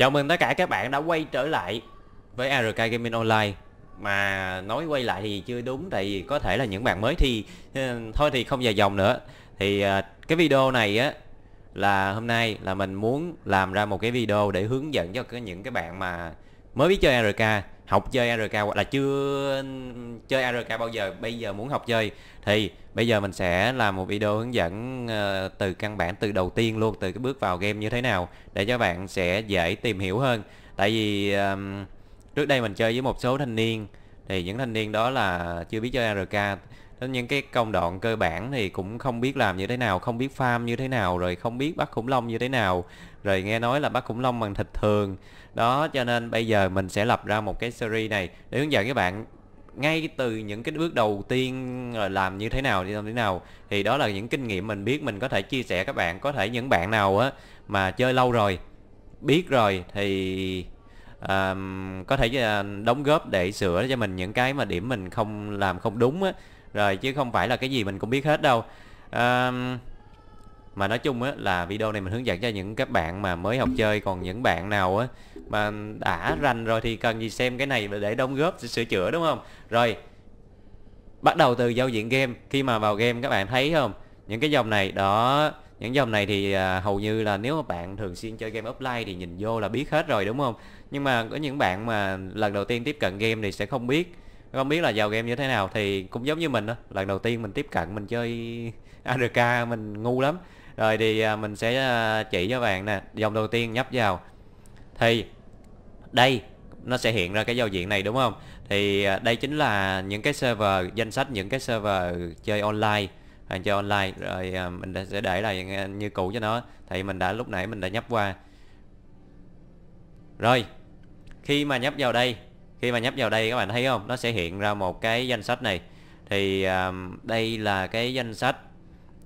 Chào mừng tất cả các bạn đã quay trở lại với ARK Gaming Online Mà nói quay lại thì chưa đúng tại vì có thể là những bạn mới thì ừ, Thôi thì không dài dòng nữa Thì à, cái video này á là hôm nay là mình muốn làm ra một cái video để hướng dẫn cho những cái bạn mà mới biết chơi ARK học chơi ARK hoặc là chưa chơi ARK bao giờ bây giờ muốn học chơi thì bây giờ mình sẽ làm một video hướng dẫn ờ, từ căn bản từ đầu tiên luôn từ cái bước vào game như thế nào để cho bạn sẽ dễ tìm hiểu hơn tại vì um, trước đây mình chơi với một số thanh niên thì những thanh niên đó là chưa biết chơi ARK những cái công đoạn cơ bản thì cũng không biết làm như thế nào không biết farm như thế nào rồi không biết bắt khủng long như thế nào rồi nghe nói là bắt khủng long bằng thịt thường đó cho nên bây giờ mình sẽ lập ra một cái series này để hướng dẫn các bạn ngay từ những cái bước đầu tiên ờ, làm như thế nào như thế nào thì đó là những kinh nghiệm mình biết mình có thể chia sẻ các bạn có thể những bạn nào á mà chơi lâu rồi biết rồi thì um, có thể ờ, đóng góp để sửa cho mình những cái mà điểm mình không làm không đúng á rồi chứ không phải là cái gì mình cũng biết hết đâu à, mà nói chung á là video này mình hướng dẫn cho những các bạn mà mới học chơi còn những bạn nào á mà đã rành rồi thì cần gì xem cái này để đóng góp sửa chữa đúng không rồi bắt đầu từ giao diện game khi mà vào game các bạn thấy không những cái dòng này đó những dòng này thì à, hầu như là nếu mà bạn thường xuyên chơi game offline thì nhìn vô là biết hết rồi đúng không nhưng mà có những bạn mà lần đầu tiên tiếp cận game thì sẽ không biết không biết là vào game như thế nào thì cũng giống như mình đó. lần đầu tiên mình tiếp cận mình chơi ADK mình ngu lắm rồi thì à, mình sẽ à, chỉ cho bạn nè dòng đầu tiên nhấp vào thì đây nó sẽ hiện ra cái giao diện này đúng không thì à, đây chính là những cái server danh sách những cái server chơi online hàng chơi online rồi mình sẽ để lại như cũ cho nó thì mình đã lúc nãy mình đã nhấp qua rồi khi mà nhấp vào đây khi mà nhấp vào đây các bạn thấy không nó sẽ hiện ra một cái danh sách này thì um, đây là cái danh sách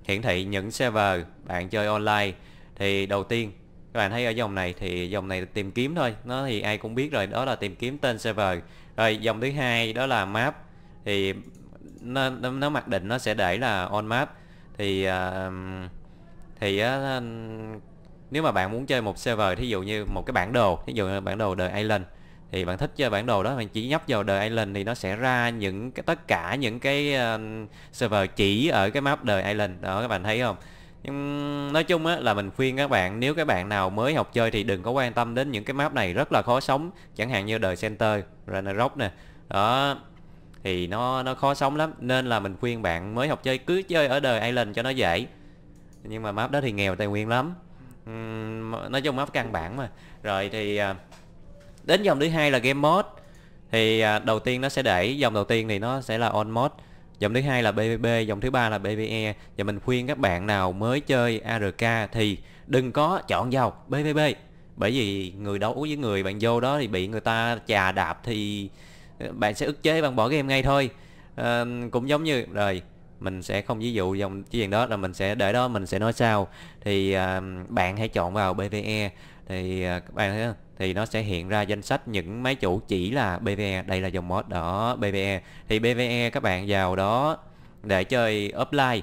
hiển thị những server bạn chơi online thì đầu tiên các bạn thấy ở dòng này thì dòng này tìm kiếm thôi nó thì ai cũng biết rồi đó là tìm kiếm tên server rồi dòng thứ hai đó là map thì nó, nó, nó mặc định nó sẽ để là on map thì uh, thì uh, nếu mà bạn muốn chơi một server thí dụ như một cái bản đồ thí dụ như bản đồ đời Island thì bạn thích chơi bản đồ đó bạn chỉ nhấp vào đời Island thì nó sẽ ra những cái tất cả những cái uh, server chỉ ở cái map đời Island đó các bạn thấy không nhưng nói chung á, là mình khuyên các bạn nếu các bạn nào mới học chơi thì đừng có quan tâm đến những cái map này rất là khó sống chẳng hạn như đời Center, Ragnarok nè đó thì nó nó khó sống lắm nên là mình khuyên bạn mới học chơi cứ chơi ở đời Island cho nó dễ nhưng mà map đó thì nghèo tài nguyên lắm uhm, nói chung map căn bản mà rồi thì uh, đến dòng thứ hai là game mode thì à, đầu tiên nó sẽ đẩy dòng đầu tiên thì nó sẽ là on mode dòng thứ hai là PvP, dòng thứ ba là PvE và mình khuyên các bạn nào mới chơi ARK thì đừng có chọn vào PvP bởi vì người đấu với người bạn vô đó thì bị người ta chà đạp thì ờ, bạn sẽ ức chế bằng bỏ game ngay thôi à, cũng giống như rồi mình sẽ không ví dụ dòng chuyện đó là mình sẽ để đó mình sẽ nói sau thì à, bạn hãy chọn vào PvE thì à, các bạn thấy không thì nó sẽ hiện ra danh sách những máy chủ chỉ là BVE đây là dòng mod đó BVE thì BVE các bạn vào đó để chơi offline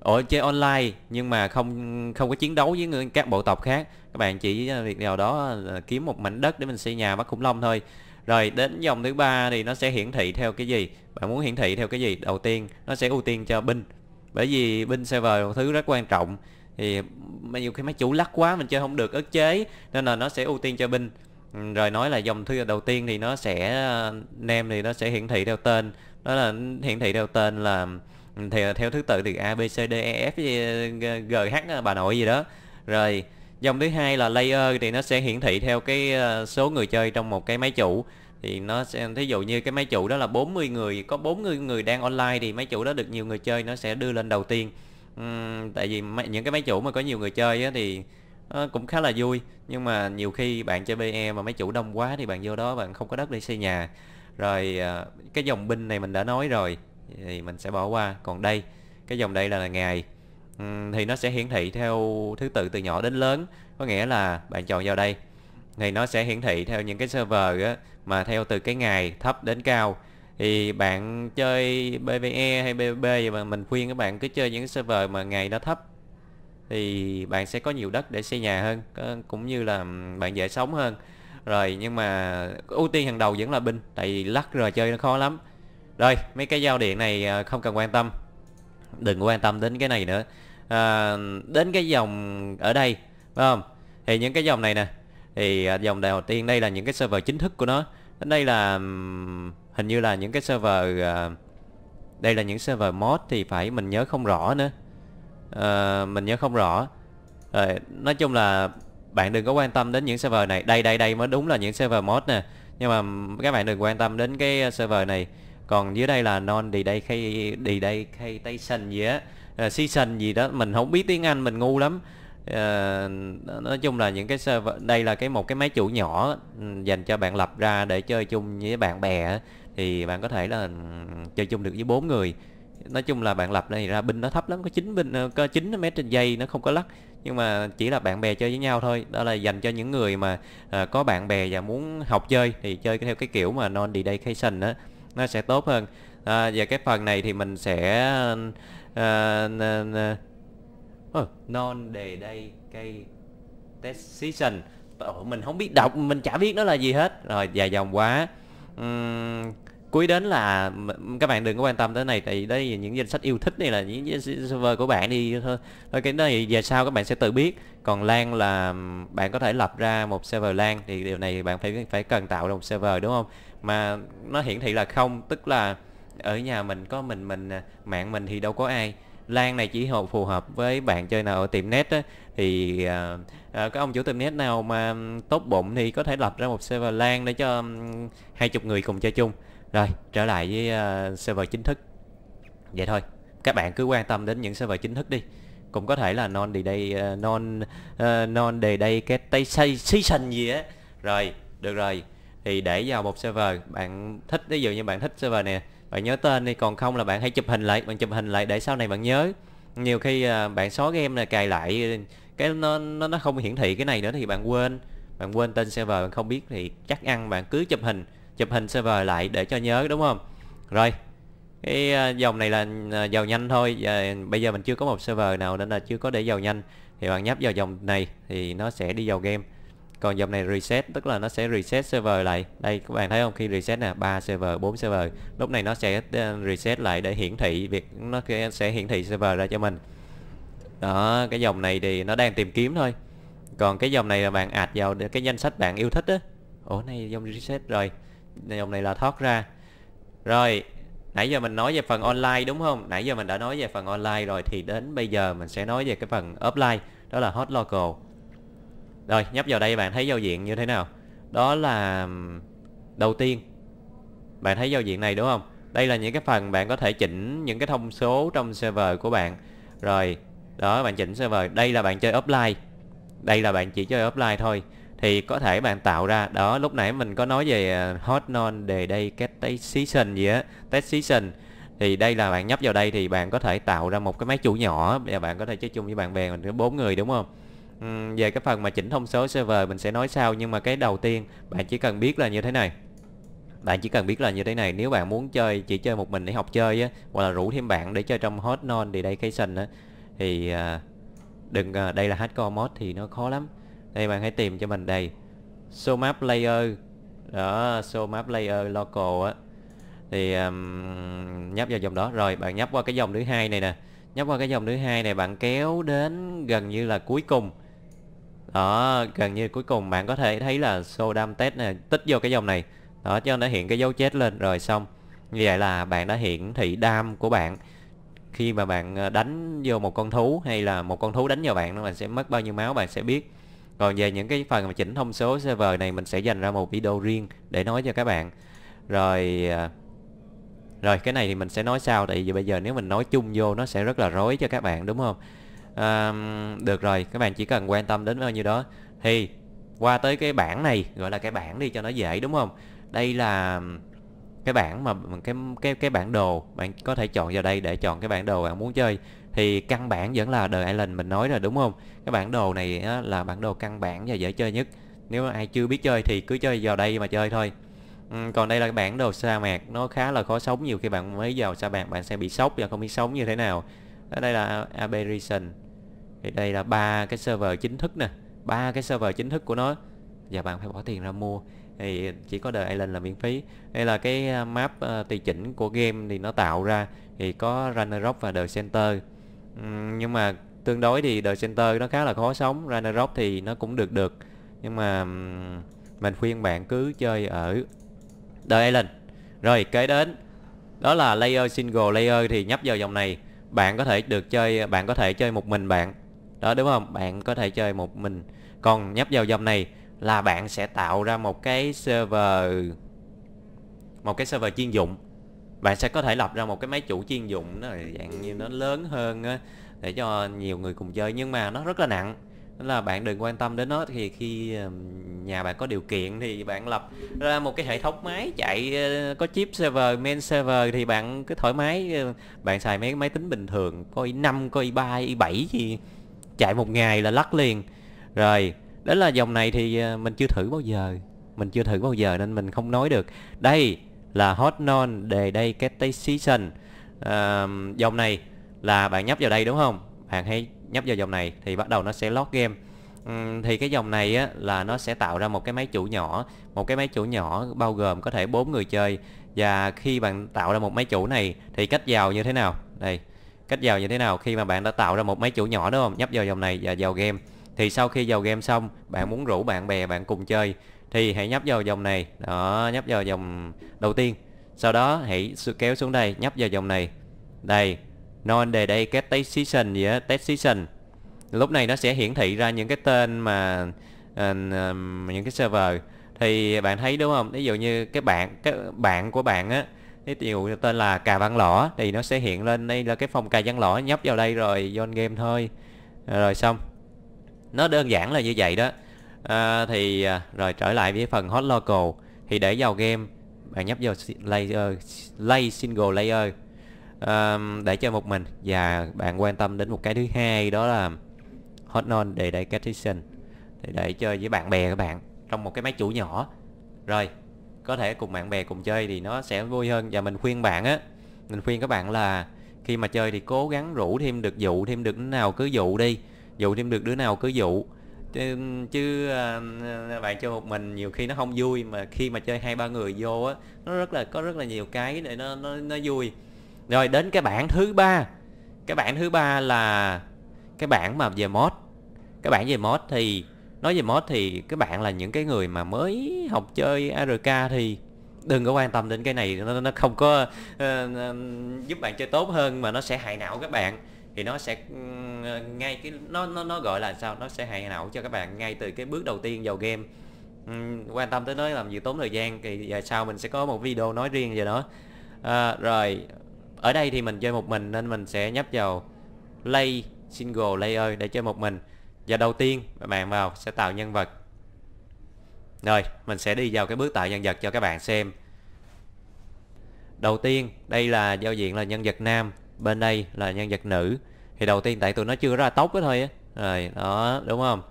ở chơi online nhưng mà không không có chiến đấu với người các bộ tộc khác các bạn chỉ à, việc vào đó à, kiếm một mảnh đất để mình xây nhà bắt khủng long thôi rồi đến dòng thứ ba thì nó sẽ hiển thị theo cái gì bạn muốn hiển thị theo cái gì đầu tiên nó sẽ ưu tiên cho binh bởi vì binh server là một thứ rất quan trọng thì nhiều khi máy chủ lắc quá mình chơi không được ức chế nên là nó sẽ ưu tiên cho binh ừ, rồi nói là dòng thứ đầu tiên thì nó sẽ ờ, nem thì nó sẽ hiển thị theo tên đó là hiển thị theo tên là ừ, thì theo thứ tự từ a b c d e f g h bà nội gì đó rồi dòng thứ hai là layer thì nó sẽ hiển thị theo cái ờ, số người chơi trong một cái máy chủ thì nó sẽ thí dụ như cái máy chủ đó là 40 người có 40 người đang online thì máy chủ đó được nhiều người chơi nó sẽ đưa lên đầu tiên uhm, tại vì mấy, những cái máy chủ mà có nhiều người chơi á, thì uh, cũng khá là vui nhưng mà nhiều khi bạn chơi BE mà máy chủ đông quá thì bạn vô đó bạn không có đất để xây nhà rồi uh, cái dòng binh này mình đã nói rồi thì mình sẽ bỏ qua còn đây cái dòng đây là, là ngày uhm, thì nó sẽ hiển thị theo thứ tự từ nhỏ đến lớn có nghĩa là bạn chọn vào đây thì nó sẽ hiển thị theo những cái server á, mà theo từ cái ngày thấp đến cao thì bạn chơi PvE hay PvP gì mà mình khuyên các bạn cứ chơi những server mà ngày nó thấp thì bạn sẽ có nhiều đất để xây nhà hơn cũng như là bạn dễ sống hơn rồi nhưng mà ưu tiên hàng đầu vẫn là binh tại vì lắc rồi chơi nó khó lắm rồi mấy cái giao điện này à, không cần quan tâm đừng quan tâm đến cái này nữa à, đến cái dòng ở đây phải không thì những cái dòng này nè thì à, dòng đầu tiên đây là những cái server chính thức của nó đến đây là Hình như là những cái server à, Đây là những server mod thì phải mình nhớ không rõ nữa à, Mình nhớ không rõ Rồi, ờ, Nói chung là bạn đừng có quan tâm đến những server này Đây đây đây mới đúng là những server mod nè Nhưng mà các bạn đừng quan tâm đến cái à, server này còn dưới đây là non đi đây khay đi đây khay tây sần gì á ờ, season gì đó mình không biết tiếng anh mình ngu lắm uh, nói chung là những cái server đây là cái một cái máy chủ nhỏ ừ, dành cho bạn lập ra để chơi chung với bạn bè thì bạn có thể là ừ, chơi chung được với bốn người nói chung là bạn lập này ra binh nó thấp lắm có chín binh ờ, có chín mét trên dây nó không có lắc nhưng mà chỉ là bạn bè chơi với nhau thôi đó là dành cho những người mà à, có bạn bè và muốn học chơi thì chơi theo cái kiểu mà non dedcation á nó sẽ tốt hơn à, và cái phần này thì mình sẽ à, oh, non đề đây mình không biết đọc mình chả biết nó là gì hết rồi dài dòng quá cuối đến là các bạn đừng có quan tâm tới này tại vì đây những danh sách yêu thích này là những server của bạn đi thôi thôi cái này về sau các bạn sẽ tự biết còn lan là bạn có thể lập ra một server lan thì điều này bạn phải phải cần tạo ra một server đúng không mà nó hiển thị là không tức là ở nhà mình có mình mình à, mạng mình thì đâu có ai lan này chỉ phù hợp với bạn chơi nào ở tiệm net á, thì à, à các ông chủ tiệm net nào mà tốt bụng thì có thể lập ra một server lan để cho hai chục người cùng chơi chung rồi, trở lại với uh, server chính thức. Vậy thôi, các bạn cứ quan tâm đến những server chính thức đi. Cũng có thể là non đi đây ờ, non ờ, non đề đây cái tay xây season gì á. Rồi, được rồi. Thì để vào một server, bạn thích ví dụ như bạn thích server nè, bạn nhớ tên đi, còn không là bạn hãy chụp hình lại, bạn chụp hình lại để sau này bạn nhớ. Nhiều khi bạn xóa game là cài lại cái nó nó nó không hiển thị cái này nữa thì bạn quên bạn quên tên server bạn không biết thì chắc ăn bạn cứ chụp hình chụp hình server lại để cho nhớ đúng không rồi cái ờ, dòng này là dầu ờ, nhanh thôi và bây giờ mình chưa có một server nào nên là chưa có để dầu nhanh thì bạn nhấp vào dòng này thì nó sẽ đi vào game còn dòng này reset tức là nó sẽ reset server lại đây các bạn thấy không khi reset nè ba server 4 server lúc này nó sẽ ờ, reset lại để hiển thị việc nó sẽ hiển thị server ra cho mình đó cái dòng này thì nó đang tìm kiếm thôi còn cái dòng này là bạn ạt vào cái danh sách bạn yêu thích á ủa này dòng reset rồi dòng này là thoát ra rồi nãy giờ mình nói về phần online đúng không nãy giờ mình đã nói về phần online rồi thì đến bây giờ mình sẽ nói về cái phần offline đó là hot local rồi nhấp vào đây bạn thấy giao diện như thế nào đó là đầu tiên bạn thấy giao diện này đúng không đây là những cái phần bạn có thể chỉnh những cái thông số trong server của bạn rồi đó bạn chỉnh server đây là bạn chơi offline đây là bạn chỉ chơi offline thôi thì có thể bạn tạo ra đó lúc nãy mình có nói về à, hot non đề đây cái test season gì á test season thì đây là bạn nhấp vào đây thì bạn có thể tạo ra một cái máy chủ nhỏ và bạn có thể chơi chung với bạn bè mình có bốn người đúng không uhm, về cái phần mà chỉnh thông số server mình sẽ nói sau nhưng mà cái đầu tiên bạn chỉ cần biết là như thế này bạn chỉ cần biết là như thế này nếu bạn muốn chơi chỉ chơi một mình để học chơi á hoặc là rủ thêm bạn để chơi trong hot non thì đây cái sân á thì à, đừng à, đây là hardcore mod thì nó khó lắm đây bạn hãy tìm cho mình đây Show map layer Đó show map layer local á Thì um, nhấp vào dòng đó Rồi bạn nhấp qua cái dòng thứ hai này nè Nhấp qua cái dòng thứ hai này bạn kéo đến gần như là cuối cùng Đó gần như cuối cùng bạn có thể thấy là show dam test nè Tích vô cái dòng này Đó cho nó hiện cái dấu chết lên rồi xong Như vậy là bạn đã hiển thị dam của bạn khi mà bạn ờ, đánh vô một con thú hay là một con thú đánh vào bạn nó bạn sẽ mất bao nhiêu máu bạn sẽ biết còn về những cái phần mà chỉnh thông số server này mình sẽ dành ra một video riêng để nói cho các bạn. Rồi à, rồi cái này thì mình sẽ nói sau tại vì bây giờ nếu mình nói chung vô nó sẽ rất là rối cho các bạn đúng không? À, được rồi, các bạn chỉ cần quan tâm đến bao nhiêu đó. Thì qua tới cái bảng này gọi là cái bảng đi cho nó dễ đúng không? Đây là cái bảng mà cái cái cái bản đồ bạn có thể chọn vào đây để chọn cái bản đồ bạn muốn chơi thì căn bản vẫn là The Island mình nói rồi đúng không cái bản đồ này á, là bản đồ căn bản và dễ chơi nhất nếu ai chưa biết chơi thì cứ chơi vào đây mà chơi thôi ừ, còn đây là cái bản đồ sa mạc nó khá là khó sống nhiều khi bạn mới vào sa mạc bạn sẽ bị sốc và không biết sống như thế nào ở đây là aberration thì đây là ba cái server chính thức nè ba cái server chính thức của nó và bạn phải bỏ tiền ra mua thì chỉ có đời Island là miễn phí đây là cái ờ, map uh, tùy chỉnh của game thì nó tạo ra thì có Ragnarok và đời Center nhưng mà tương đối thì The Center nó khá là khó sống Ragnarok thì nó cũng được được nhưng mà mình khuyên bạn cứ chơi ở The Island rồi kế đến đó là layer single layer thì nhấp vào dòng này bạn có thể được chơi bạn có thể chơi một mình bạn đó đúng không bạn có thể chơi một mình còn nhấp vào dòng này là bạn sẽ tạo ra một cái server một cái server chuyên dụng bạn sẽ có thể lập ra một cái máy chủ chuyên dụng nó dạng như nó lớn hơn á để cho nhiều người cùng chơi nhưng mà nó rất là nặng nên là bạn đừng quan tâm đến nó thì khi nhà bạn có điều kiện thì bạn lập ra một cái hệ thống máy chạy có chip server main server thì bạn cứ thoải mái bạn xài mấy máy tính bình thường có i 5 có i 3 i 7 gì chạy một ngày là lắc liền rồi đó là dòng này thì ờ, mình chưa thử bao giờ mình chưa thử bao giờ nên mình không nói được đây là Hot Non đề đây cái tay season à, dòng này là bạn nhấp vào đây đúng không bạn hãy nhấp vào dòng này thì bắt đầu nó sẽ lót game thì cái dòng này á, là nó sẽ tạo ra một cái máy chủ nhỏ một cái máy chủ nhỏ bao gồm có thể bốn người chơi và khi bạn tạo ra một máy chủ này thì cách vào như thế nào đây cách vào như thế nào khi mà bạn đã tạo ra một máy chủ nhỏ đúng không nhấp vào dòng này và vào game thì sau khi vào game xong bạn muốn rủ bạn bè bạn cùng chơi thì hãy nhấp vào dòng này đó nhấp vào dòng đầu tiên sau đó hãy kéo xuống đây nhấp vào dòng này đây non đề đây cái test season gì á test season lúc này nó sẽ hiển thị ra những cái tên mà uh, những cái server thì bạn thấy đúng không ví dụ như cái bạn cái bạn của bạn á ví dụ tên là cà văn lõ thì nó sẽ hiện lên đây là cái phòng cà văn lõ nhấp vào đây rồi join game thôi rồi xong nó đơn giản là như vậy đó à, thì à, rồi trở lại với phần hot local thì để vào game bạn nhấp vào layer lay single layer um, để chơi một mình và bạn quan tâm đến một cái thứ hai đó là hot non để để cation thì để chơi với bạn bè các bạn trong một cái máy chủ nhỏ rồi có thể cùng bạn bè cùng chơi thì nó sẽ vui hơn và mình khuyên bạn á mình khuyên các bạn là khi mà chơi thì cố gắng rủ thêm được dụ thêm được đứa nào cứ dụ đi dụ thêm được đứa nào cứ dụ chứ, chứ à, bạn chơi một mình nhiều khi nó không vui mà khi mà chơi hai ba người vô á nó rất là có rất là nhiều cái để nó nó nó vui rồi đến cái bảng thứ ba cái bảng thứ ba là cái bảng mà về mod cái bảng về mod thì nói về mod thì các bạn là những cái người mà mới học chơi ark thì đừng có quan tâm đến cái này nó, nó không có uh, giúp bạn chơi tốt hơn mà nó sẽ hại não các bạn thì nó sẽ ừ, ngay cái nó nó nó gọi là sao nó sẽ hại não cho các bạn ngay từ cái bước đầu tiên vào game uhm, quan tâm tới nó làm gì tốn thời gian thì giờ sau mình sẽ có một video nói riêng về nó à, rồi ở đây thì mình chơi một mình nên mình sẽ nhấp vào lay single layer để chơi một mình và đầu tiên bạn vào sẽ tạo nhân vật rồi mình sẽ đi vào cái bước tạo nhân vật cho các bạn xem đầu tiên đây là giao diện là nhân vật nam bên đây là nhân vật nữ thì đầu tiên tại tụi nó chưa ra tóc cái thôi á rồi đó đúng không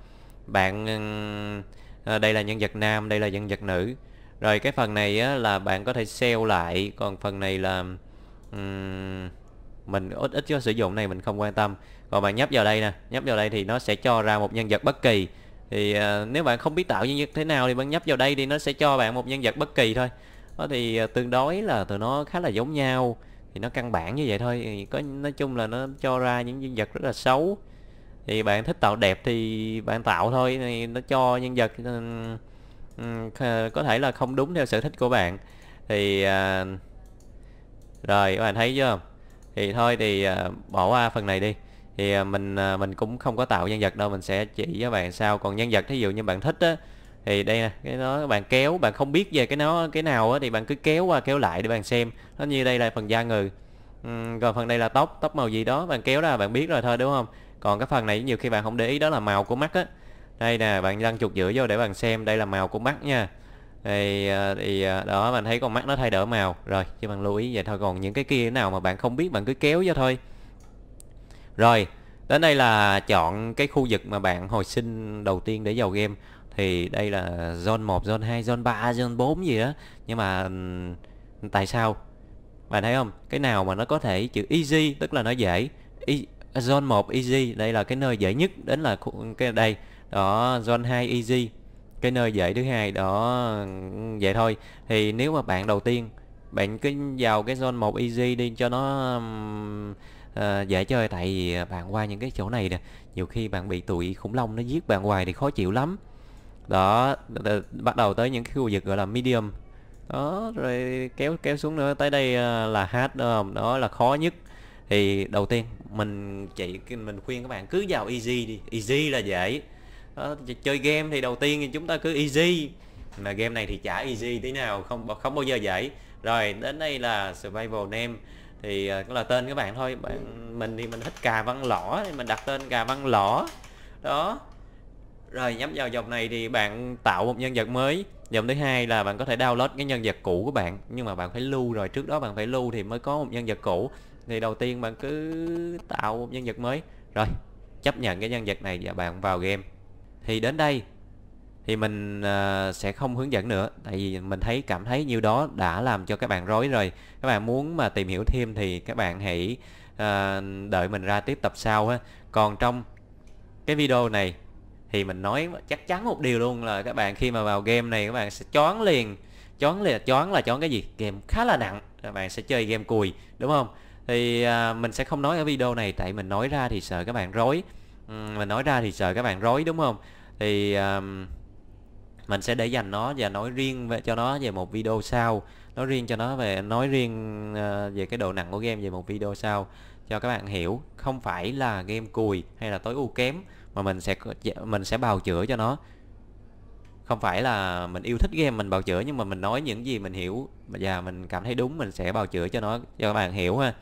bạn ờ, đây là nhân vật nam đây là nhân vật nữ rồi cái phần này á, là bạn có thể sell lại còn phần này là um, mình ít ít cho sử dụng này mình không quan tâm còn bạn nhấp vào đây nè nhấp vào đây thì nó sẽ cho ra một nhân vật bất kỳ thì à, nếu bạn không biết tạo nhân vật thế nào thì bạn nhấp vào đây thì nó sẽ cho bạn một nhân vật bất kỳ thôi đó thì à, tương đối là tụi nó khá là giống nhau thì nó căn bản như vậy thôi có nói chung là nó cho ra những nhân vật rất là xấu thì bạn thích tạo đẹp thì bạn tạo thôi thì nó cho nhân vật ừ, ừ, có thể là không đúng theo sở thích của bạn thì à, rồi các bạn thấy chưa thì thôi thì à, bỏ qua phần này đi thì à, mình mình cũng không có tạo nhân vật đâu mình sẽ chỉ với bạn sau còn nhân vật thí dụ như bạn thích á thì đây nè cái nó bạn kéo bạn không biết về cái nó cái nào á thì bạn cứ kéo qua kéo lại để bạn xem nó như đây là phần da ngừ còn phần đây là tóc tóc màu gì đó bạn kéo ra bạn biết rồi thôi đúng không còn cái phần này nhiều khi bạn không để ý đó là màu của mắt á đây nè bạn lăn chuột giữa vô để bạn xem đây là màu của mắt nha thì, à, thì à, đó bạn thấy con mắt nó thay đổi màu rồi chứ bạn lưu ý vậy thôi còn những cái kia nào mà bạn không biết bạn cứ kéo vô thôi rồi đến đây là chọn cái khu vực mà bạn hồi sinh đầu tiên để vào game thì đây là zone 1, zone 2, zone 3, zone 4 gì đó nhưng mà tại sao bạn thấy không cái nào mà nó có thể chữ easy tức là nó dễ e zone 1 easy đây là cái nơi dễ nhất đến là cái đây đó zone 2 easy cái nơi dễ thứ hai đó vậy thôi thì nếu mà bạn đầu tiên bạn cứ vào cái zone 1 easy đi cho nó um, uh, dễ chơi tại vì à, bạn qua những cái chỗ này nè nhiều khi bạn bị tụi khủng long nó giết bạn hoài thì khó chịu lắm đó bắt đầu tới những cái khu vực gọi là medium đó rồi kéo kéo xuống nữa tới đây ờ, là hard đó là khó nhất thì đầu tiên mình chỉ mình khuyên các bạn cứ vào easy đi easy là dễ đó, chơi game thì đầu tiên chúng ta cứ easy mà game này thì chả easy tí nào không không bao giờ dễ rồi đến đây là survival name thì ờ, cũng là tên các bạn thôi bạn mình thì mình thích cà văn lõ thì mình đặt tên cà văn lõ đó rồi nhắm vào dòng này thì bạn tạo một nhân vật mới Dòng thứ hai là bạn có thể download cái nhân vật cũ của bạn Nhưng mà bạn phải lưu rồi trước đó bạn phải lưu thì mới có một nhân vật cũ Thì đầu tiên bạn cứ tạo một nhân vật mới Rồi chấp nhận cái nhân vật này và bạn vào game Thì đến đây thì mình uh, sẽ không hướng dẫn nữa tại vì mình thấy cảm thấy nhiêu đó đã làm cho các bạn rối rồi các bạn muốn mà tìm hiểu thêm thì các bạn hãy uh, đợi mình ra tiếp tập sau ha còn trong cái video này thì mình nói chắc chắn một điều luôn là các bạn khi mà vào game này các bạn sẽ choáng liền choáng liền choáng là choáng cái gì game khá là nặng các bạn sẽ chơi game cùi đúng không thì à, mình sẽ không nói ở video này tại mình nói ra thì sợ các bạn rối ừ, mình nói ra thì sợ các bạn rối đúng không thì à, mình sẽ để dành nó và nói riêng về, cho nó về một video sau nói riêng cho nó về nói riêng ờ, về cái độ nặng của game về một video sau cho các bạn hiểu không phải là game cùi hay là tối ưu kém mà mình sẽ dạ, mình sẽ bào chữa cho nó không phải là mình yêu thích game mình bào chữa nhưng mà mình nói những gì mình hiểu và mình cảm thấy đúng mình sẽ bào chữa cho nó cho các bạn hiểu ha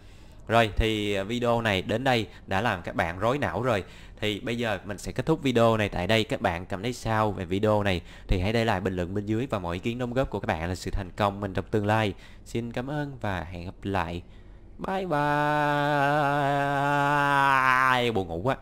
rồi thì video này đến đây đã làm các bạn rối não rồi Thì bây giờ mình sẽ kết thúc video này tại đây Các bạn cảm thấy sao về video này Thì hãy để lại bình luận bên dưới Và mọi ý kiến đóng góp của các bạn là sự thành công mình trong tương lai Xin cảm ơn và hẹn gặp lại bye bye buồn ngủ quá